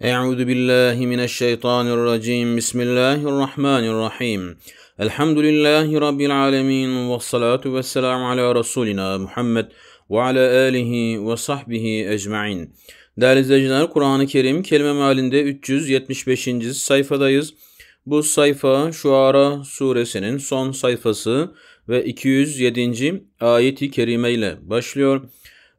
أعوذ بالله من الشيطان الرجيم بسم الله الرحمن الرحيم الحمد لله رب العالمين والصلاة والسلام على رسولنا Muhammed ve ala alihi ve sahbihi ecmain. Değerli izleyiciler Kur'an-ı Kerim kelime mealinde 375. sayfadayız. Bu sayfa Şuara suresinin son sayfası ve 207. ayeti kerime ile başlıyor.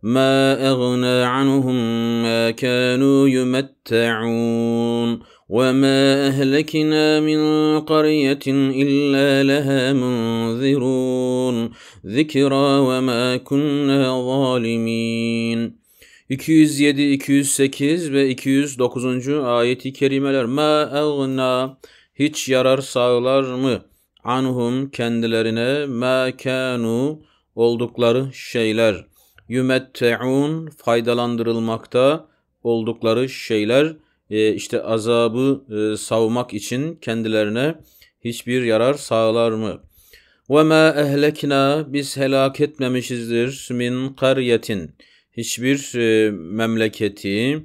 ما أغنى عنهم ما كانوا يمتعون وما أهلكنا من قرية إلا لها منذرون ذكرى وما كنا ظالمين 207, 208 ve 209. ayeti kerimeler ma agna hiç yarar sağlar mı anhum kendilerine ma kanu oldukları şeyler yümetteun faydalandırılmakta oldukları şeyler e, işte azabı e, savmak için kendilerine hiçbir yarar sağlar mı? Ve ma ehlekna biz helak etmemişizdir min karyetin hiçbir e, memleketi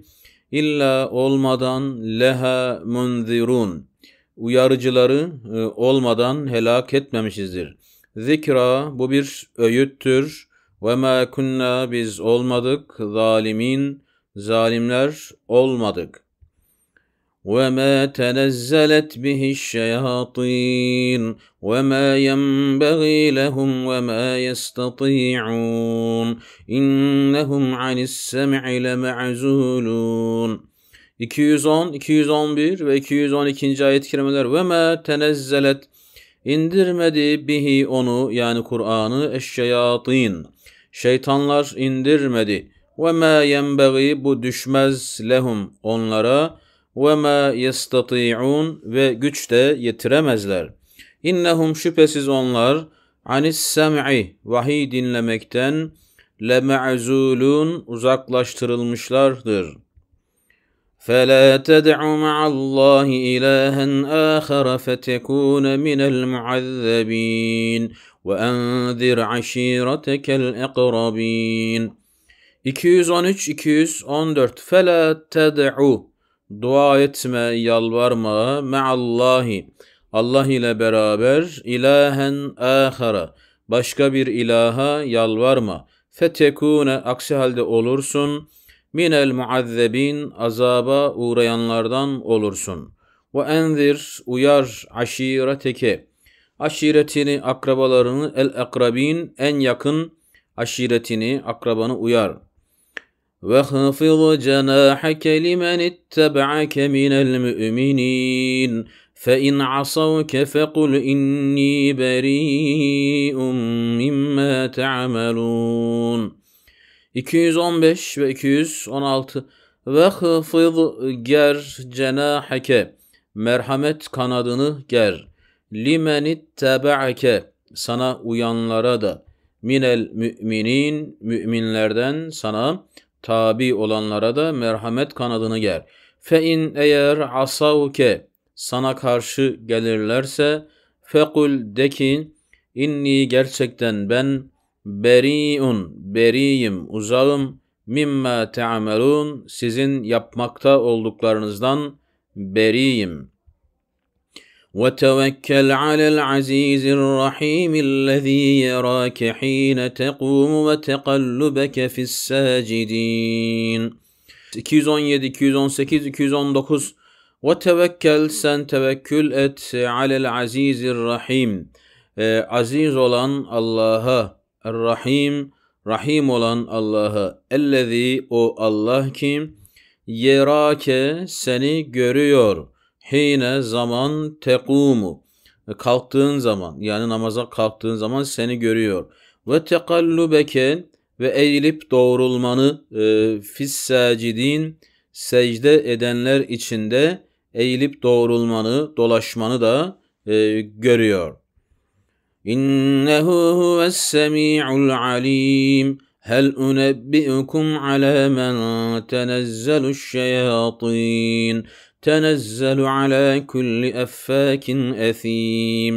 illa olmadan leha munzirun uyarıcıları e, olmadan helak etmemişizdir. Zikra bu bir öğüttür ve ma kunna biz olmadık zalimin zalimler olmadık. Ve ma tenezzelet bihi şeyatin ve ma yenbaghi lehum ve ma yestati'un innehum anis sem'i lema'zulun 210, 211 ve 212. ayet-i kerimeler ve ma tenezzelet İndirmedi bihi onu yani Kur'an'ı eşşeyatin. Şeytanlar indirmedi. Ve ma yenbeği bu düşmez lehum onlara ve ma yestati'un ve güç de yetiremezler. İnnehum şüphesiz onlar anis sem'i vahiy dinlemekten le uzaklaştırılmışlardır.'' فلا تدع مع الله إلها آخر فتكون من المعذبين وأنذر عشيرتك الأقربين 213-214 Fela ted'u Dua etme, yalvarma Meallahi Allah ile beraber ilahen ahara Başka bir ilaha yalvarma Fetekune aksi halde olursun minel muazzebin azaba uğrayanlardan olursun. Ve enzir uyar aşireteke aşiretini akrabalarını el akrabin en yakın aşiretini akrabanı uyar. Ve hafız cenahake limen ittaba'ake minel müminin فَاِنْ عَصَوْكَ فَقُلْ اِنِّي بَر۪يءٌ مِمَّا تَعْمَلُونَ 215 ve 216 ve hıfız ger cenaheke merhamet kanadını ger limenit tebeake sana uyanlara da minel müminin müminlerden sana tabi olanlara da merhamet kanadını ger. Fe in eğer asavke sana karşı gelirlerse fekul dekin inni gerçekten ben Beri'un, beriyim, uzağım, mimma te'amelun, sizin yapmakta olduklarınızdan beriyim. Ve tevekkel alel azizir rahim illezî yerâke hîne tekûm ve tekallubeke fissâcidîn. 217, 218, 219 Ve tevekkel sen tevekkül et alel azizir rahim. Ee, aziz olan Allah'a Rahim Rahim olan Allah'a ellezî o Allah kim yerake seni görüyor. Hine zaman tekumu kalktığın zaman yani namaza kalktığın zaman seni görüyor. Ve tekallubeke ve eğilip doğrulmanı e, fissacidin secde edenler içinde eğilip doğrulmanı, dolaşmanı da e, görüyor. إنه هو السميع العليم هل أنبئكم على من تنزل الشياطين تنزل على كل أفاك أثيم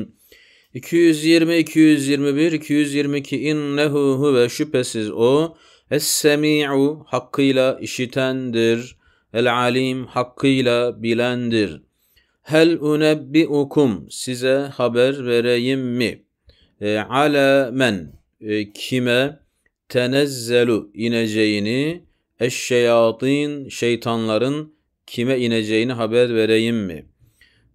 220, 221, 222 innehu huve şüphesiz o es-semi'u hakkıyla işitendir. El-alim hakkıyla bilendir. Hel unebbi'ukum size haber vereyim mi?'' E, ala men e, kime tenezzelu ineceğini eşşeyatin şeytanların kime ineceğini haber vereyim mi?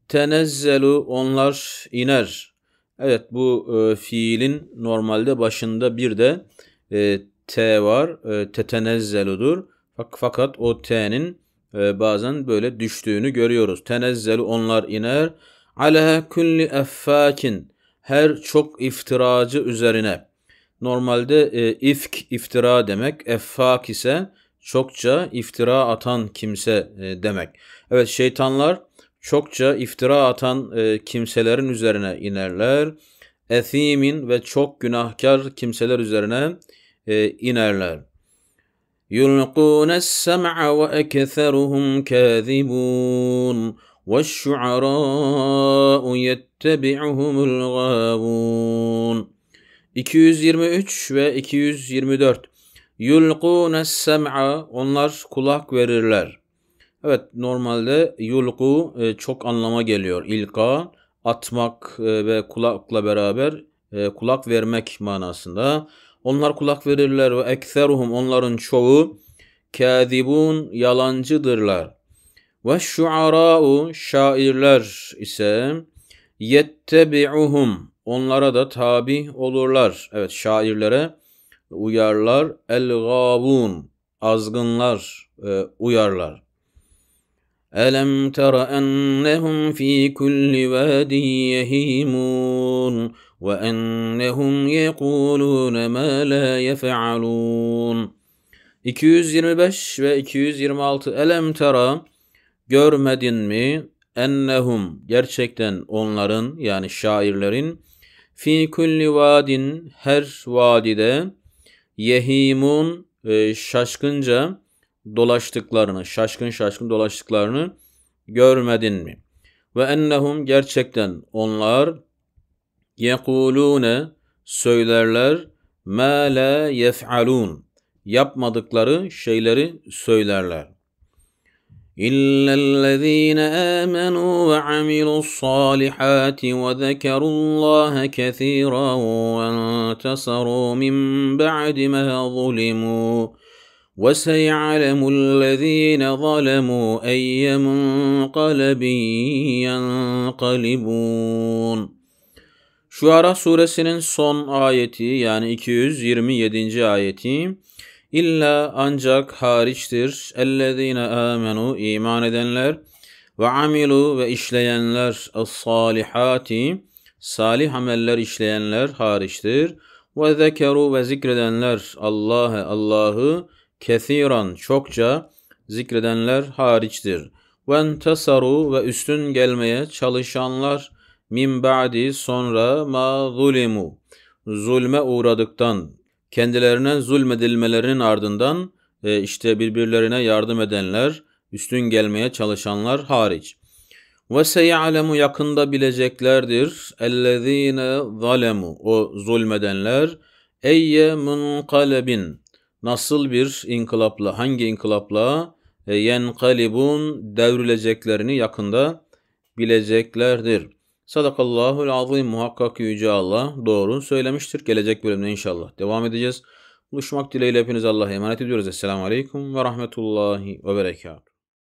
Tenezzelu onlar iner. Evet bu e, fiilin normalde başında bir de e, t var. E, tetenezzeludur. Fak, fakat o t'nin e, bazen böyle düştüğünü görüyoruz. Tenezzelu onlar iner. Ala kulli affakin her çok iftiracı üzerine. Normalde e, ifk iftira demek, effak ise çokça iftira atan kimse e, demek. Evet şeytanlar çokça iftira atan e, kimselerin üzerine inerler. Ethimin ve çok günahkar kimseler üzerine e, inerler. يُلْقُونَ السَّمْعَ وَأَكْثَرُهُمْ كَاذِبُونَ وَالشُّعَرَاءُ يَتَّبِعُهُمُ الْغَابُونَ 223 ve 224 Yulqûne sem'a Onlar kulak verirler. Evet normalde yulku e, çok anlama geliyor. İlka atmak e, ve kulakla beraber e, kulak vermek manasında. Onlar kulak verirler ve ekseruhum onların çoğu kâzibun yalancıdırlar. Ve şuara'u şairler ise yettebi'uhum onlara da tabi olurlar. Evet şairlere uyarlar. El gavun azgınlar e, uyarlar. Elem tera ennehum fi kulli vadin yehimun ve ennehum yekulun ma la yef'alun 225 ve 226 Elem tera Görmedin mi ennehum gerçekten onların yani şairlerin fi kulli vadin her vadide yehimun e, şaşkınca dolaştıklarını, şaşkın şaşkın dolaştıklarını görmedin mi? Ve ennehum gerçekten onlar yekulune söylerler ma la yef'alun yapmadıkları şeyleri söylerler. إلا الذين آمنوا وعملوا الصالحات وذكروا الله كثيرا وانتصروا من بعد ما ظلموا وسيعلم الذين ظلموا أي منقلب ينقلبون Şuara suresinin son آيتي يعني 227. آيتي İlla ancak hariçtir. Ellezine amenu iman edenler ve amilu ve işleyenler salihati salih ameller işleyenler hariçtir. Ve zekeru ve zikredenler Allah'ı Allah'ı kethiran çokça zikredenler hariçtir. Ve tasaru ve üstün gelmeye çalışanlar min ba'di sonra ma zulimu zulme uğradıktan kendilerine zulmedilmelerinin ardından e, işte birbirlerine yardım edenler, üstün gelmeye çalışanlar hariç. Ve seyalemu yakında bileceklerdir. Ellezine zalemu o zulmedenler eyye munqalebin nasıl bir inkılapla hangi inkılapla e, yenkalibun devrileceklerini yakında bileceklerdir. Sadakallahul azim muhakkak yüce Allah doğru söylemiştir. Gelecek bölümde inşallah devam edeceğiz. Buluşmak dileğiyle hepiniz Allah'a emanet ediyoruz. Esselamu Aleyküm ve Rahmetullahi ve Berekatuhu.